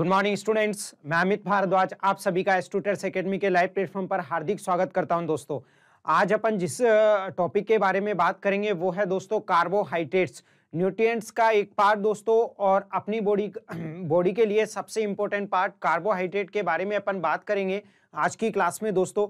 good morning students मैं अमित भारद्वाज आप सभी का स्टूटर्स एकेडमी के लाइव प्लेटफॉर्म पर हार्दिक स्वागत करता हूं दोस्तों आज अपन जिस टॉपिक के बारे में बात करेंगे वो है दोस्तों कार्बोहाइड्रेट्स न्यूट्रिएंट्स का एक पार्ट दोस्तों और अपनी बॉडी बॉडी के लिए सबसे इम्पोर्टेंट पार्ट कार्बोहाइड्रेट के बारे में अपन बात करेंगे आज की क्लास में दोस्तों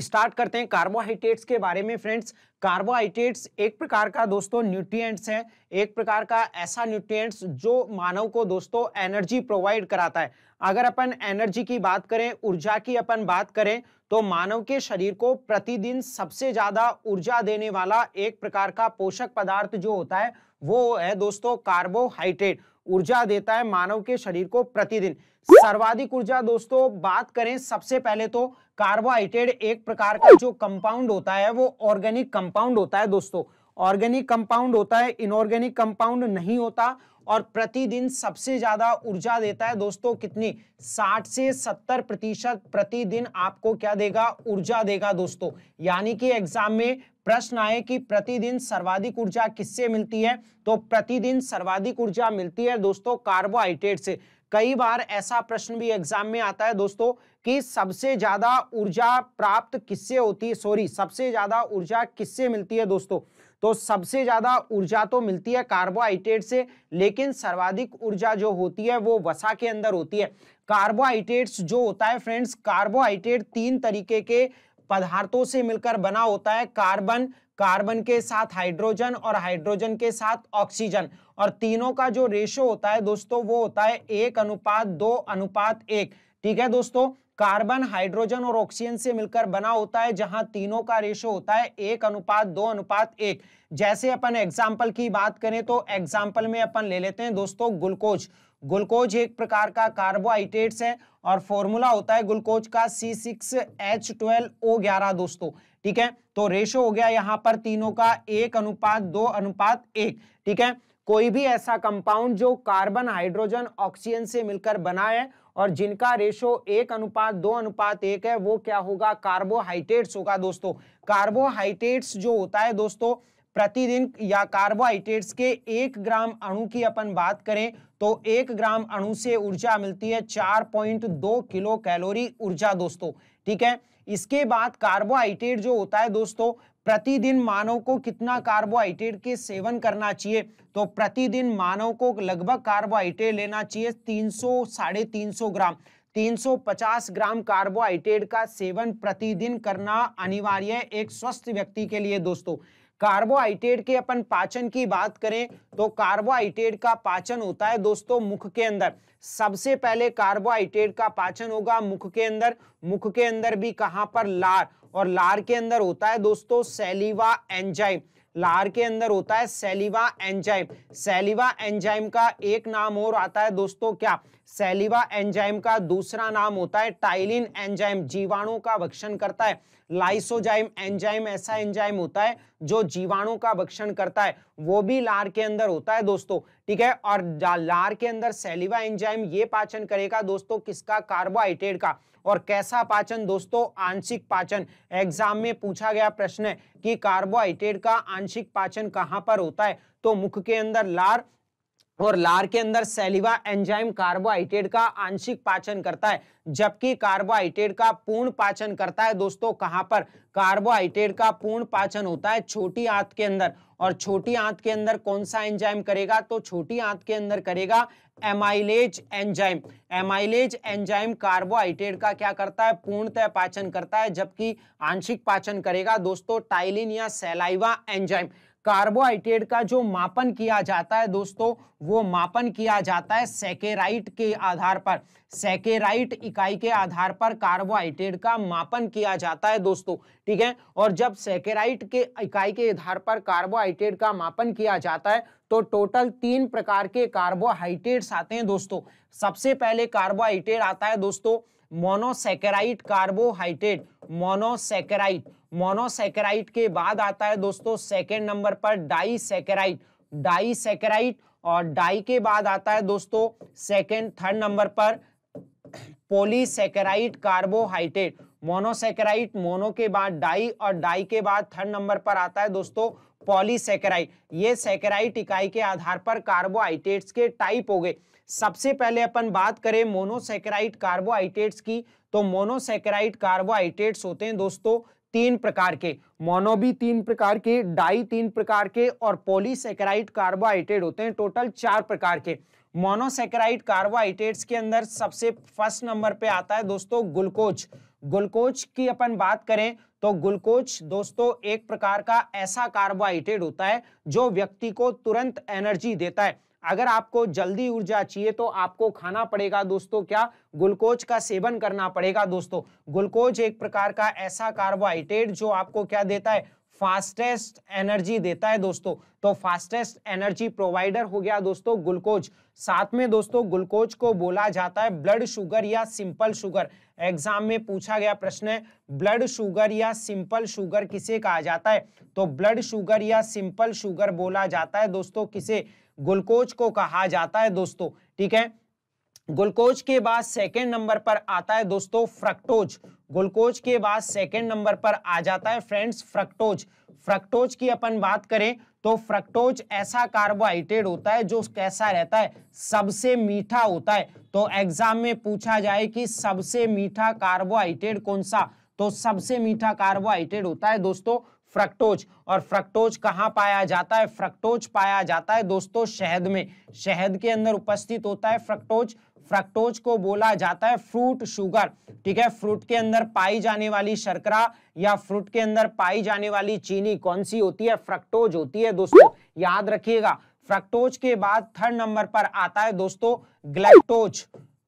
स्टार्ट करते हैं कार्बोहाइड्रेट्स के बारे में फ्रेंड्स कार्बोहाइड्रेट्स एक प्रकार का दोस्तों न्यूट्रिएंट्स है एक प्रकार का ऐसा न्यूट्रिएंट्स जो मानव को दोस्तों एनर्जी प्रोवाइड कराता है अगर अपन एनर्जी की बात करें ऊर्जा की अपन बात करें तो मानव के शरीर को प्रतिदिन सबसे ज्यादा ऊर्जा देने वाला एक प्रकार का पोषक पदार्थ जो होता है वो है दोस्तों कार्बोहाइड्रेट ऊर्जा देता है मानव के शरीर को प्रतिदिन सर्वाधिक ऊर्जा दोस्तों बात करें सबसे पहले तो कार्बोहाइड्रेट एक प्रकार का जो कंपाउंड होता है वो ऑर्गेनिक कंपाउंड होता है दोस्तों ऑर्गेनिक कंपाउंड होता है इनऑर्गेनिक कंपाउंड नहीं होता और प्रतिदिन सबसे ज्यादा ऊर्जा देता है दोस्तों कितनी 60 से 70 प्रतिशत प्रतिदिन आपको क्या देगा ऊर्जा देगा दोस्तों यानी कि एग्जाम में प्रश्न आए कि प्रतिदिन सर्वाधिक ऊर्जा किससे मिलती है तो प्रतिदिन सर्वाधिक ऊर्जा मिलती है दोस्तों कार्बोहाइड्रेट से कई बार ऐसा प्रश्न भी एग्जाम में आता है दोस्तों कि सबसे ज्यादा ऊर्जा प्राप्त किससे होती है सॉरी सबसे ज्यादा ऊर्जा किससे मिलती है दोस्तों तो सबसे ज्यादा ऊर्जा तो मिलती है कार्बोहाइड्रेट से लेकिन सर्वाधिक ऊर्जा जो होती है वो वसा के अंदर होती है कार्बोहाइड्रेट्स जो होता है फ्रेंड्स कार्बोहाइड्रेट तीन तरीके के पदार्थों से मिलकर बना होता है कार्बन कार्बन के साथ हाइड्रोजन और हाइड्रोजन के साथ ऑक्सीजन और तीनों का जो रेशो होता है दोस्तों वो होता है एक अनुपात दो अनुपात एक ठीक है दोस्तों कार्बन हाइड्रोजन और ऑक्सीजन से मिलकर बना होता है जहां तीनों का रेशो होता है एक अनुपात दो अनुपात एक जैसे अपन एग्जाम्पल की बात करें तो एग्जाम्पल में अपन ले लेते हैं दोस्तों ग्लूकोज ग्लूकोज एक प्रकार का कार्बोहाइड्रेट्स है और फॉर्मूला होता है ग्लूकोज का C six H twelve O ग्यारह दोस्तों ठीक है तो रेशो हो गया यहाँ पर तीनों का एक अनुपात दो अनुपात एक ठीक है कोई भी ऐसा कंपाउंड जो कार्बन हाइड्रोजन ऑक्सीजन से मिलकर बना है और जिनका रेशो एक अनुपात दो अनुपात एक है वो क्या होगा कार्बोहाइड्रेट्स होगा दोस्तों कार्बोहाइड्रेट्स जो होता है दोस्तों प्रतिदिन या कार्बोहाइड्रेट्स के एक ग्राम अणु की अपन बात करें तो एक ग्राम अणु से ऊर्जा मिलती है 4.2 किलो कैलोरी ऊर्जा दोस्तों ठीक है इसके बाद कार्बोहाइड्रेट जो होता है दोस्तों प्रतिदिन मानव को कितना कार्बोहाइड्रेट के सेवन करना चाहिए तो प्रतिदिन मानव को लगभग कार्बोहाइड्रेट लेना चाहिए तीन सौ साढ़े तीन ग्राम 350 ग्राम कार्बोहाइड्रेट का सेवन प्रतिदिन करना अनिवार्य है एक स्वस्थ व्यक्ति के लिए दोस्तों कार्बोहाइड्रेट के अपन पाचन की बात करें तो कार्बोहाइड्रेट का पाचन होता है दोस्तों मुख के अंदर सबसे पहले कार्बोहाइड्रेट का पाचन होगा मुख के अंदर मुख के अंदर भी कहां पर लार और लार के अंदर होता है दोस्तों सेलिवा एंजाइम लार के अंदर होता है सेलिवा एंजाइम सेलिवा एंजाइम का एक नाम और आता है दोस्तों क्या सेलिवा एंजाइम का दूसरा नाम होता है टाइलिन एंजाइम जीवाणु का भक्षण करता है लाइसोजाइम एंजाइम ऐसा एंजाइम होता है जो जीवाणु का भक्षण करता है वो भी लार के अंदर होता है दोस्तों ठीक है और लार के अंदर सेलिवा एंजाइम ये पाचन करेगा दोस्तों किसका कार्बोहाइड्रेट का और कैसा पाचन दोस्तों आंशिक पाचन एग्जाम में पूछा गया प्रश्न है कि कार्बोहाइड्रेट का आंशिक पाचन कहां पर होता है तो मुख के अंदर लार और लार के अंदर सेलिवा एंजाइम कार्बोहाइड्रेट का आंशिक पाचन करता है जबकि कार्बोहाइड्रेट का पूर्ण पाचन करता है दोस्तों कहां पर कार्बोहाइड्रेट का पूर्ण पाचन होता है छोटी आंत के अंदर और छोटी आंत के अंदर कौन सा एंजाइम करेगा तो छोटी आंत के अंदर करेगा amylase enzyme amylase enzyme carbohydrate का क्या करता है पूर्णतः पाचन करता है जबकि आंशिक पाचन करेगा दोस्तों टाइलिन या सेलाइवा एंजाइम कार्बोहाइड्रेट का जो मापन किया जाता है दोस्तों वो मापन किया जाता है सेकेराइट के आधार पर सेकेराइट इकाई के आधार पर कार्बोहाइड्रेट का मापन किया जाता है दोस्तों ठीक है और जब सेकेराइट के इकाई के आधार पर कार्बोहाइड्रेट का मापन किया जाता है तो टोटल तीन प्रकार के कार्बोहाइड्रेट्स आते हैं दोस्तों सबसे पहले कार्बोहाइड्रेट आता है दोस्तों मोनोसेकेराइट कार्बोहाइड्रेट मोनोसेकेराइट मोनोसेकेराइट के बाद आता है दोस्तों सेकेंड नंबर पर डाईसेकेराइट डाईसेकेराइट और डाई के बाद आता है दोस्तों सेकेंड थर्ड नंबर पर पोलीसेकेराइट कार्बोहाइड्रेट मोनोसेकेराइट मोनो के बाद डाई और डाई के बाद थर्ड नंबर पर आता है दोस्तों पॉलीसेकेराइट ये सेकेराइट इकाई के आधार पर कार्बोहाइड्रेट्स के टाइप हो गए सबसे पहले अपन बात करें मोनोसेकेराइट कार्बोहाइड्रेट्स की तो मोनोसेकेराइट कार्बोहाइड्रेट्स होते हैं दोस्तों तीन प्रकार के मोनोबी तीन प्रकार के डाई तीन प्रकार के और पोलीसेकेराइड कार्बोहाइड्रेट होते हैं टोटल चार प्रकार के मोनोसेक्राइट कार्बोहाइड्रेट्स के अंदर सबसे फर्स्ट नंबर पे आता है दोस्तों ग्लूकोज ग्लूकोज की अपन बात करें तो ग्लूकोज दोस्तों एक प्रकार का ऐसा कार्बोहाइड्रेट होता है जो व्यक्ति को तुरंत एनर्जी देता है अगर आपको जल्दी ऊर्जा चाहिए तो आपको खाना पड़ेगा दोस्तों क्या ग्लूकोज का सेवन करना पड़ेगा दोस्तों ग्लूकोज एक प्रकार का ऐसा कार्बोहाइड्रेट जो आपको क्या देता है फास्टेस्ट एनर्जी देता है दोस्तों तो फास्टेस्ट एनर्जी प्रोवाइडर हो गया दोस्तों ग्लूकोज साथ में दोस्तों ग्लूकोज को बोला जाता है ब्लड शुगर या सिंपल शुगर एग्जाम में पूछा गया प्रश्न है ब्लड शुगर या सिंपल शुगर किसे कहा जाता है तो ब्लड शुगर या सिंपल शुगर बोला जाता है दोस्तों किसे ग्लूकोज को कहा जाता है दोस्तों ठीक है ग्लूकोज के बाद सेकेंड नंबर पर आता है दोस्तों फ्रक्टोज ग्लूकोज के बाद सेकेंड नंबर पर आ जाता है फ्रेंड्स फ्रक्टोज फ्रक्टोज की अपन बात करें तो फ्रक्टोज ऐसा कार्बोहाइड्रेट होता है जो कैसा रहता है सबसे मीठा होता है तो एग्जाम में पूछा जाए कि सबसे मीठा कार्बोहाइड्रेट कौन सा तो सबसे मीठा कार्बोहाइड्रेट होता है दोस्तों फ्रक्टोज और फ्रक्टोज कहाँ पाया जाता है फ्रक्टोज पाया जाता है दोस्तों शहद में शहद के अंदर उपस्थित होता है फ्रक्टोज फ्रक्टोज को बोला जाता है फ्रूट शुगर ठीक है फ्रूट के अंदर पाई जाने वाली शर्करा या फ्रूट के अंदर पाई जाने वाली चीनी कौन सी होती है फ्रक्टोज होती है दोस्तों याद रखिएगा फ्रक्टोज के बाद थर्ड नंबर पर आता है दोस्तों ग्लैक्टोज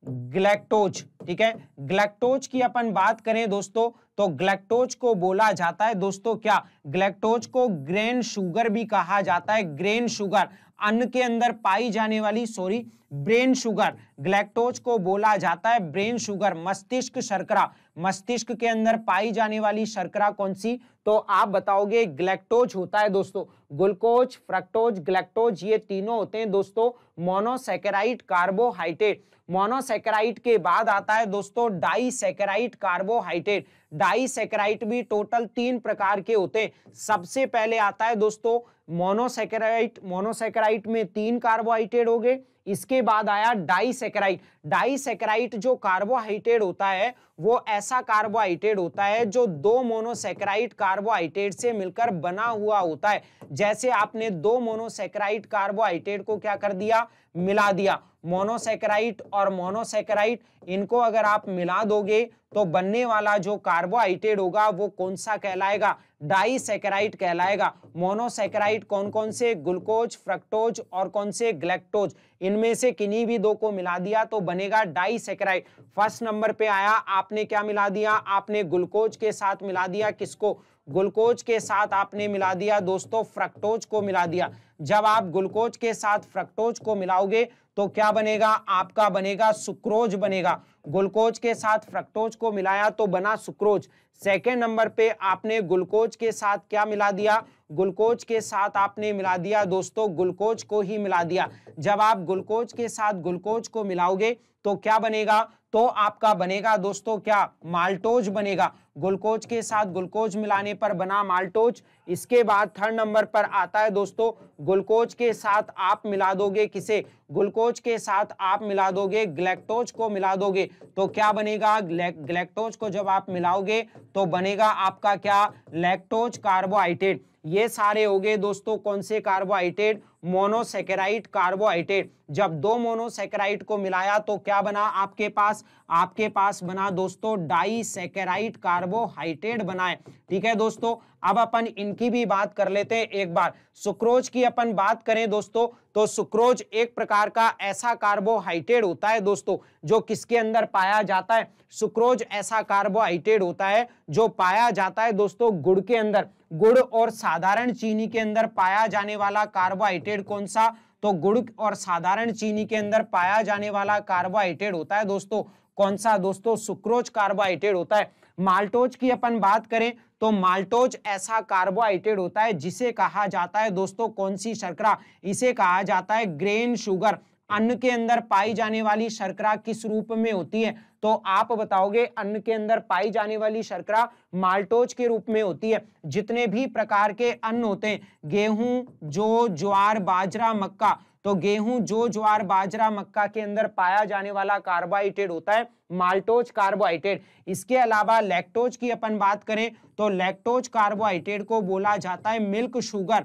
ग्लैक्टोज ठीक है ग्लैक्टोज की अपन बात करें दोस्तों तो ग्लैक्टोज को बोला जाता है दोस्तों क्या ग्लैक्टोज को ग्रेन शुगर भी कहा जाता है ग्रेन शुगर अन्न के अंदर पाई जाने वाली सॉरी ब्रेन शुगर ग्लैक्टोज को बोला जाता है ब्रेन शुगर मस्तिष्क शर्करा मस्तिष्क के अंदर पाई जाने वाली शर्करा कौन सी तो आप बताओगे ग्लैक्टोज होता है दोस्तों ग्लूकोज फ्रक्टोज ग्लैक्टोज ये तीनों होते हैं दोस्तों मोनोसेकेराइट कार्बोहाइड्रेट मोनोसेकेराइट के बाद आता है दोस्तों डाईसेकेराइट कार्बोहाइड्रेट डाईसेकेराइट भी टोटल तीन प्रकार के होते हैं सबसे पहले आता है दोस्तों मोनोसेकेराइट मोनोसेकेराइट में तीन कार्बोहाइड्रेट हो गए इसके बाद आया डाइसेकेराइड डाइसेक्राइट जो कार्बोहाइड्रेट होता है वो ऐसा कार्बोहाइड्रेट होता है जो दो मोनोसेक्राइट कार्बोहाइड्रेट से मिलकर बना हुआ होता है जैसे आपने दो मोनोसेक्राइट कार्बोहाइड्रेट को क्या कर दिया मिला दिया मोनोसेक्राइट और मोनोसेक्राइट इनको अगर आप मिला दोगे तो बनने वाला जो कार्बोहाइड्रेट होगा वो कौन सा कहलाएगा डाइसेक्राइट कहलाएगा मोनोसेक्राइट कौन कौन से ग्लूकोज फ्रक्टोज और कौन से ग्लेक्टोज इनमें से किन्हीं भी दो को मिला दिया तो बन बनेगा डाइसेकेराइड फर्स्ट नंबर पे आया आपने क्या मिला दिया आपने ग्लूकोज के साथ मिला दिया किसको ग्लूकोज के साथ आपने मिला दिया दोस्तों फ्रक्टोज को मिला दिया जब आप ग्लूकोज के साथ फ्रक्टोज को मिलाओगे तो क्या बनेगा आपका बनेगा सुक्रोज बनेगा ग्लूकोज के साथ फ्रक्टोज को मिलाया तो बना सुक्रोज सेकेंड नंबर पे आपने ग्लूकोज के साथ क्या मिला दिया ग्लूकोज के साथ आपने मिला दिया दोस्तों ग्लूकोज को ही मिला दिया जब आप ग्लूकोज के साथ ग्लूकोज को मिलाओगे तो क्या बनेगा तो आपका बनेगा दोस्तों क्या माल्टोज बनेगा ग्लूकोज के साथ ग्लूकोज मिलाने पर बना माल्टोज इसके बाद थर्ड नंबर पर आता है दोस्तों ग्लूकोज के साथ आप मिला दोगे किसे ग्लूकोज के साथ आप मिला दोगे ग्लैक्टोज को मिला दोगे तो क्या बनेगा ग्लैक्टोज को जब आप मिलाओगे तो बनेगा आपका क्या लैक्टोज कार्बोहाइड्रेट ये सारे हो गए दोस्तों कौन से कार्बोहाइड्रेट मोनोसेकेराइट कार्बोहाइड्रेट जब दो मोनोसेकेराइट को मिलाया तो क्या बना आपके पास आपके पास बना दोस्तों सेकेराइट कार्बो कार्बोहाइड्रेट बनाए ठीक है दोस्तों अब अपन इनकी भी बात कर लेते हैं एक बार सुक्रोज की अपन बात करें दोस्तों तो सुक्रोज एक प्रकार का ऐसा कार्बोहाइड्रेट होता है दोस्तों जो किसके अंदर पाया जाता है सुक्रोज ऐसा कार्बोहाइड्रेट होता है जो पाया जाता है दोस्तों गुड़ के अंदर गुड़ और साधारण चीनी के अंदर पाया जाने वाला कार्बोहाइड्रेट कौन सा तो गुड़ और साधारण चीनी के अंदर पाया जाने वाला कार्बोहाइड्रेट होता है दोस्तों कौन सा दोस्तों सुक्रोज कार्बोहाइड्रेट होता है माल्टोज की अपन बात करें तो माल्टोज ऐसा कार्बोहाइड्रेट होता है जिसे कहा जाता है दोस्तों कौन सी शर्करा इसे कहा जाता है ग्रेन शुगर अन्न के अंदर पाई जाने वाली शर्करा किस रूप में होती है तो आप बताओगे अन्न के अंदर पाई जाने वाली शर्करा माल्टोज के रूप में होती है जितने भी प्रकार के अन्न होते हैं गेहूं जो ज्वार बाजरा मक्का तो गेहूं जो ज्वार बाजरा मक्का के अंदर पाया जाने वाला कार्बोहाइड्रेट होता है माल्टोज कार्बोहाइड्रेट इसके अलावा लैक्टोज की अपन बात करें तो लैक्टोज कार्बोहाइड्रेट को बोला जाता है मिल्क शुगर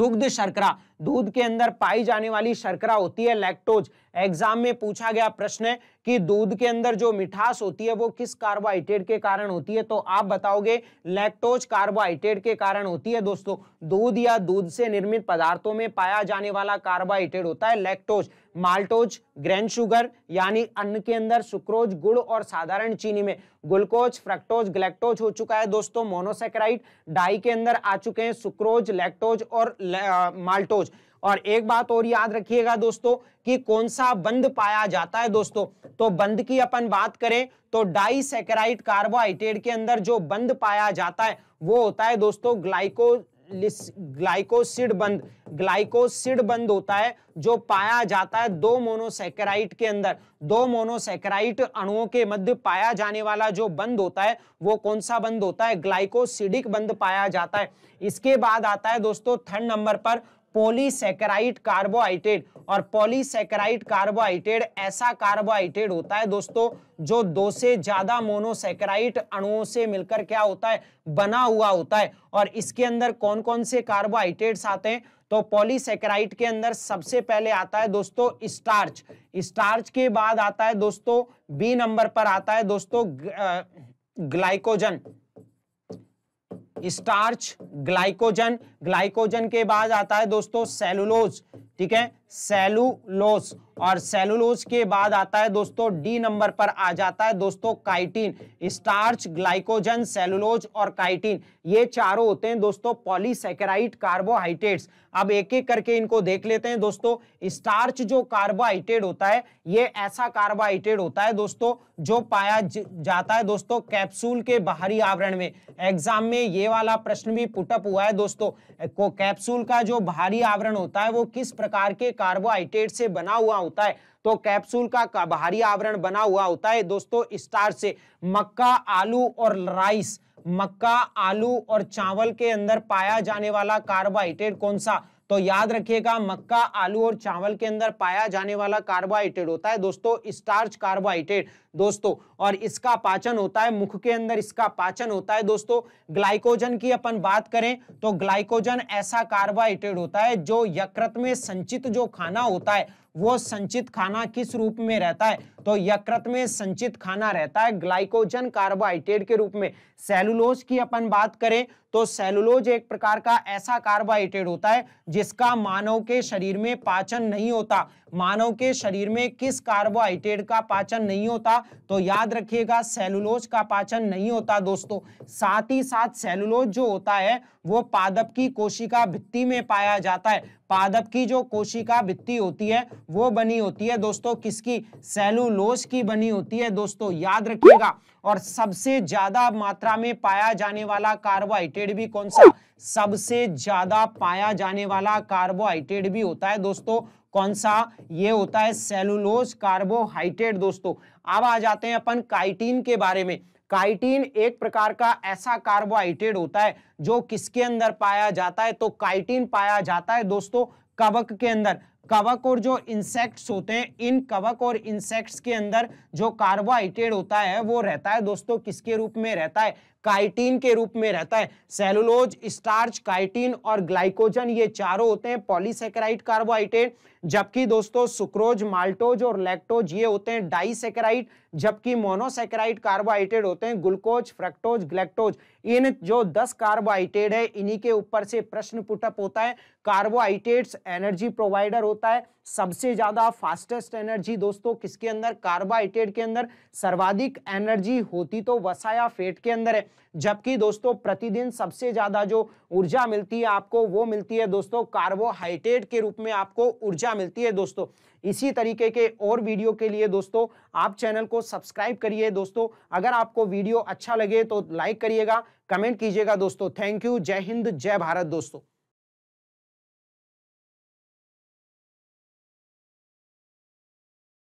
दुग्ध शर्करा दूध के अंदर पाई जाने वाली शर्करा होती है लैक्टोज एग्जाम में पूछा गया प्रश्न है कि दूध के अंदर जो मिठास होती है वो किस कार्बोहाइड्रेट के कारण होती है तो आप बताओगे लैक्टोज कार्बोहाइड्रेट के कारण होती है दोस्तों दूध या दूध से निर्मित पदार्थों में पाया जाने वाला कार्बोहाइड्रेट होता है लैक्टोज माल्टोज ग्रैंड शुगर यानी अन्न के अंदर सुक्रोज गुड़ और साधारण चीनी में ग्लूकोज फ्रक्टोज ग्लैक्टोज हो चुका है दोस्तों मोनोसेक्राइड डाई के अंदर आ चुके हैं सुक्रोज लैक्टोज और माल्टोज और एक बात और याद रखिएगा दोस्तों कि कौन सा बंद पाया जाता है दोस्तों तो बंद की अपन बात करें तो डाइसेकेराइड कार्बोहाइड्रेट के अंदर जो बंद पाया जाता है वो होता है दोस्तों ग्लाइको ग्लाइकोसिड बंद ग्लाइकोसिड बंद होता है जो पाया जाता है दो मोनोसेकेराइट के अंदर दो मोनोसेकेराइट अणुओं के मध्य पाया जाने वाला जो बंद होता है वो कौन सा बंद होता है ग्लाइकोसिडिक बंद पाया जाता है इसके बाद आता है दोस्तों थर्ड नंबर पर पोलीसेकेराइड कार्बोहाइड्रेट और पॉलीसेकेराइड कार्बोहाइड्रेट ऐसा कार्बोहाइड्रेट होता है दोस्तों जो दो से ज्यादा मोनोसेकेराइड अणुओं से मिलकर क्या होता है बना हुआ होता है और इसके अंदर कौन कौन से कार्बोहाइड्रेट्स आते हैं तो पॉलीसेकेराइड के अंदर सबसे पहले आता है दोस्तों स्टार्च स्टार्च के बाद आता है दोस्तों बी नंबर पर आता है दोस्तों ग्लाइकोजन स्टार्च ग्लाइकोजन ग्लाइकोजन के बाद आता है दोस्तों सेलुलोज ठीक है सेलुलोस और सेलुलोस के बाद आता है दोस्तों डी नंबर पर आ जाता है दोस्तों काइटिन स्टार्च ग्लाइकोजन सेलुलोज और काइटिन ये चारों होते हैं दोस्तों पॉलीसेकेराइट कार्बोहाइड्रेट्स अब एक एक करके इनको देख लेते हैं दोस्तों स्टार्च जो कार्बोहाइड्रेट होता है ये ऐसा कार्बोहाइड्रेट होता है दोस्तों जो पाया जाता है दोस्तों कैप्सूल के बाहरी आवरण में एग्जाम में ये वाला प्रश्न भी पुटअप हुआ है दोस्तों को कैप्सूल का जो बाहरी आवरण होता है वो किस प्रकार के कार्बोहाइड्रेट से बना हुआ होता है तो कैप्सूल का बाहरी आवरण बना हुआ होता है दोस्तों स्टार से मक्का आलू और राइस मक्का आलू और चावल के अंदर पाया जाने वाला कार्बोहाइड्रेट कौन सा तो याद रखिएगा मक्का आलू और चावल के अंदर पाया जाने वाला कार्बोहाइड्रेट होता है दोस्तों स्टार्च कार्बोहाइड्रेट दोस्तों और इसका पाचन होता है मुख के अंदर इसका पाचन होता है दोस्तों ग्लाइकोजन की अपन बात करें तो ग्लाइकोजन ऐसा कार्बोहाइड्रेट होता है जो यकृत में संचित जो खाना होता है वो संचित खाना किस रूप में रहता है तो यकृत में संचित खाना रहता है ग्लाइकोजन कार्बोहाइड्रेट के रूप में सेलुलोज की अपन बात करें तो सेलुलोज एक प्रकार का ऐसा कार्बोहाइड्रेट होता है जिसका मानव के शरीर में पाचन नहीं होता मानव के शरीर में किस कार्बोहाइड्रेट का पाचन नहीं होता तो याद रखिएगा सेलुलोज का पाचन नहीं होता दोस्तों साथ ही साथ सेलुलोज जो होता है वो पादप की कोशिका भित्ति में पाया जाता है पादप की जो कोशिका भित्ती होती है वो बनी होती है दोस्तों किसकी सेलुलोज की बनी होती है दोस्तों याद रखिएगा और सबसे ज्यादा मात्रा में पाया जाने वाला कार्बोहाइड्रेट भी कौन सा सबसे ज्यादा पाया जाने वाला कार्बोहाइड्रेट भी होता है दोस्तों कौन सा ये होता है सेलुलोज कार्बोहाइड्रेट दोस्तों अब आ जाते हैं अपन काइटिन के बारे में काइटीन एक प्रकार का ऐसा कार्बोहाइड्रेट होता है जो किसके अंदर पाया जाता है तो काइटीन पाया जाता है दोस्तों कवक के अंदर कवक और जो इंसेक्ट्स होते हैं इन कवक और इंसेक्ट्स के अंदर जो कार्बोहाइड्रेट होता है वो रहता है दोस्तों किसके रूप में रहता है काइटीन के रूप में रहता है सेलुलोज स्टार्च काइटीन और ग्लाइकोजन ये चारों होते हैं पॉलीसेकेराइड कार्बोहाइड्रेट जबकि दोस्तों सुक्रोज माल्टोज और लैक्टोज ये होते हैं डाइसेकेराइड जबकि मोनोसेकेराइड कार्बोहाइड्रेट होते हैं ग्लूकोज फ्रक्टोज ग्लेक्टोज इन जो 10 कार्बोहाइड्रेट है इन्हीं के ऊपर से प्रश्न पुटअप होता है कार्बोहाइड्रेट्स एनर्जी प्रोवाइडर होता है सबसे ज्यादा फास्टेस्ट एनर्जी दोस्तों किसके अंदर कार्बोहाइड्रेट के अंदर सर्वाधिक एनर्जी होती तो वसा या फेट के अंदर है जबकि दोस्तों प्रतिदिन सबसे ज्यादा जो ऊर्जा मिलती है आपको वो मिलती है दोस्तों कार्बोहाइड्रेट के रूप में आपको ऊर्जा मिलती है दोस्तों इसी तरीके के और वीडियो के लिए दोस्तों आप चैनल को सब्सक्राइब करिए दोस्तों अगर आपको वीडियो अच्छा लगे तो लाइक करिएगा कमेंट कीजिएगा दोस्तों थैंक यू जय हिंद जय भारत दोस्तों